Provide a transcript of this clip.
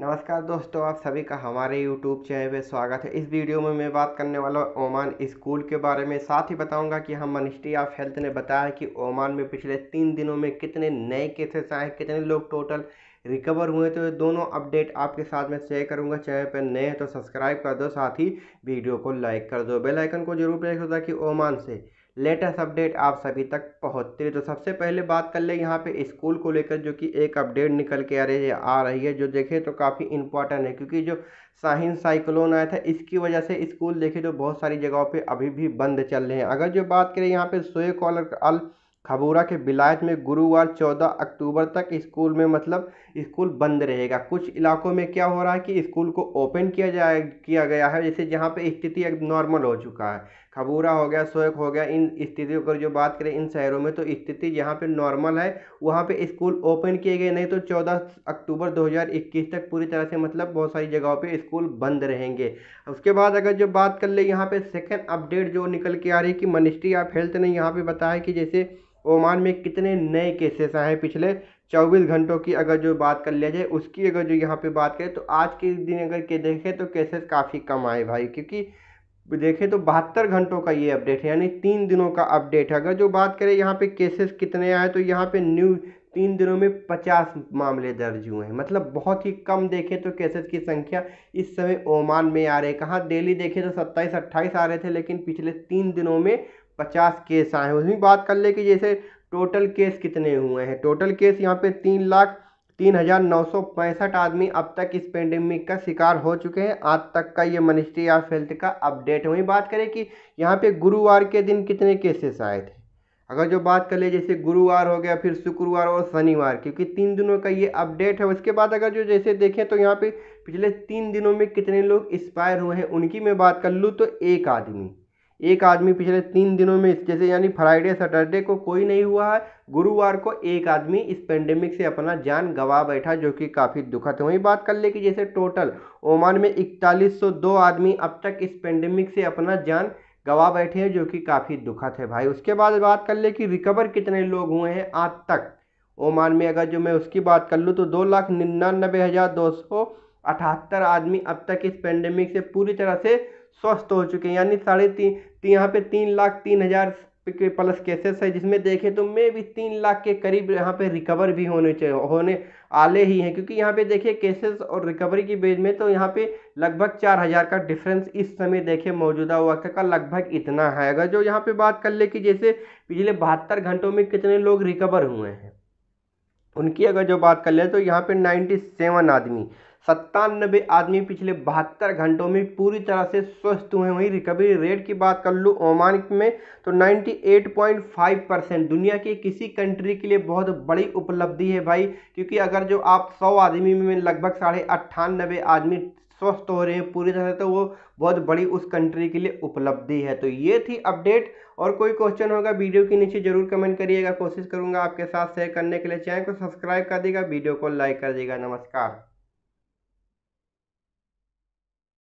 नमस्कार दोस्तों आप सभी का हमारे यूट्यूब चैनल पर स्वागत है इस वीडियो में मैं बात करने वाला हूँ ओमान स्कूल के बारे में साथ ही बताऊंगा कि हम मिनिस्ट्री ऑफ हेल्थ ने बताया कि ओमान में पिछले तीन दिनों में कितने नए केसेस आए कितने लोग टोटल रिकवर हुए तो दोनों अपडेट आपके साथ में शेयर करूंगा चैनल पर नए हैं तो सब्सक्राइब कर दो साथ ही वीडियो को लाइक कर दो बेलाइकन को जरूर प्रेस होता कि ओमान से लेटेस्ट अपडेट आप सभी तक पहुँचती है तो सबसे पहले बात कर ले यहाँ पे स्कूल को लेकर जो कि एक अपडेट निकल के आ रही है आ रही है जो देखें तो काफ़ी इंपॉर्टेंट है क्योंकि जो साहिन साइक्लोन आया था इसकी वजह से स्कूल देखे तो बहुत सारी जगहों पे अभी भी बंद चल रहे हैं अगर जो बात करें यहाँ पे सोए कॉलर अल खबूरा के बिलायत में गुरुवार 14 अक्टूबर तक स्कूल में मतलब स्कूल बंद रहेगा कुछ इलाकों में क्या हो रहा है कि स्कूल को ओपन किया जाए किया गया है जैसे जहाँ पे स्थिति नॉर्मल हो चुका है खबूरा हो गया सोएक हो गया इन स्थितियों पर जो बात करें इन शहरों में तो स्थिति यहाँ पे नॉर्मल है वहाँ पे स्कूल ओपन किए गए नहीं तो 14 अक्टूबर 2021 तक पूरी तरह से मतलब बहुत सारी जगहों पे स्कूल बंद रहेंगे उसके बाद अगर जो बात कर ले यहाँ पे सेकेंड अपडेट जो निकल के आ रही है कि मिनिस्ट्री ऑफ हेल्थ ने यहाँ पर बताया कि जैसे ओमान में कितने नए केसेस आए हैं पिछले चौबीस घंटों की अगर जो बात कर लिया जाए उसकी अगर जो यहाँ पर बात करें तो आज के दिन अगर के देखें तो केसेस काफ़ी कम आए भाई क्योंकि देखें तो बहत्तर घंटों का ये अपडेट है यानी तीन दिनों का अपडेट है अगर जो बात करें यहाँ पे केसेस कितने आए तो यहाँ पे न्यू तीन दिनों में पचास मामले दर्ज हुए हैं मतलब बहुत ही कम देखें तो केसेस की संख्या इस समय ओमान में आ रहे कहाँ डेली देखें तो सत्ताईस अट्ठाईस आ रहे थे लेकिन पिछले तीन दिनों में पचास केस आए हैं उसमें बात कर ले कि जैसे टोटल केस कितने हुए हैं टोटल केस यहाँ पे तीन लाख तीन हजार नौ सौ पैंसठ आदमी अब तक इस पेंडेमिक का शिकार हो चुके हैं आज तक का ये मिनिस्ट्री ऑफ हेल्थ का अपडेट वहीं बात करें कि यहाँ पे गुरुवार के दिन कितने केसेस आए थे अगर जो बात कर ले जैसे गुरुवार हो गया फिर शुक्रवार और शनिवार क्योंकि तीन दिनों का ये अपडेट है उसके बाद अगर जो जैसे देखें तो यहाँ पे पिछले तीन दिनों में कितने लोग एक्सपायर हुए हैं उनकी मैं बात कर लूँ तो एक आदमी एक आदमी पिछले तीन दिनों में जैसे यानी फ्राइडे सैटरडे को कोई नहीं हुआ है गुरुवार को एक आदमी इस पेंडेमिक से अपना जान गंवा बैठा जो कि काफ़ी दुखद है वहीं बात कर ले कि जैसे टोटल ओमान में इकतालीस दो आदमी अब तक इस पेंडेमिक से अपना जान गवा बैठे हैं जो कि काफ़ी दुखद है भाई उसके बाद बात कर ले कि रिकवर कितने लोग हुए हैं आज तक ओमान में अगर जो मैं उसकी बात कर लूँ तो दो लाख निन्यानबे हज़ार दो सौ अठहत्तर आदमी अब तक इस पेंडेमिक से पूरी तरह से स्वस्थ हो चुके हैं यानी साढ़े तीन ती, यहाँ पे तीन लाख तीन हज़ार के प्लस केसेस है जिसमें देखें तो मे भी तीन लाख के करीब यहाँ पे रिकवर भी होने चाहिए होने आले ही हैं क्योंकि यहाँ पे देखिए केसेस और रिकवरी की बेज में तो यहाँ पे लगभग चार हज़ार का डिफरेंस इस समय देखिए मौजूदा वक्त का लगभग इतना है अगर जो यहाँ पे बात कर ले कि जैसे पिछले बहत्तर घंटों में कितने लोग रिकवर हुए हैं उनकी अगर जो बात कर ले तो यहाँ पे नाइन्टी सेवन आदमी सत्तानबे आदमी पिछले बहत्तर घंटों में पूरी तरह से स्वस्थ हुए वहीं रिकवरी रेट की बात कर लूँ ओमान में तो 98.5 परसेंट दुनिया की किसी कंट्री के लिए बहुत बड़ी उपलब्धि है भाई क्योंकि अगर जो आप 100 आदमी में लगभग साढ़े अट्ठानबे आदमी स्वस्थ हो रहे हैं पूरी तरह से तो वो बहुत बड़ी उस कंट्री के लिए उपलब्धि है तो ये थी अपडेट और कोई क्वेश्चन होगा वीडियो के नीचे जरूर कमेंट करिएगा कोशिश करूँगा आपके साथ शेयर करने के लिए चैनल को सब्सक्राइब कर देगा वीडियो को लाइक कर देगा नमस्कार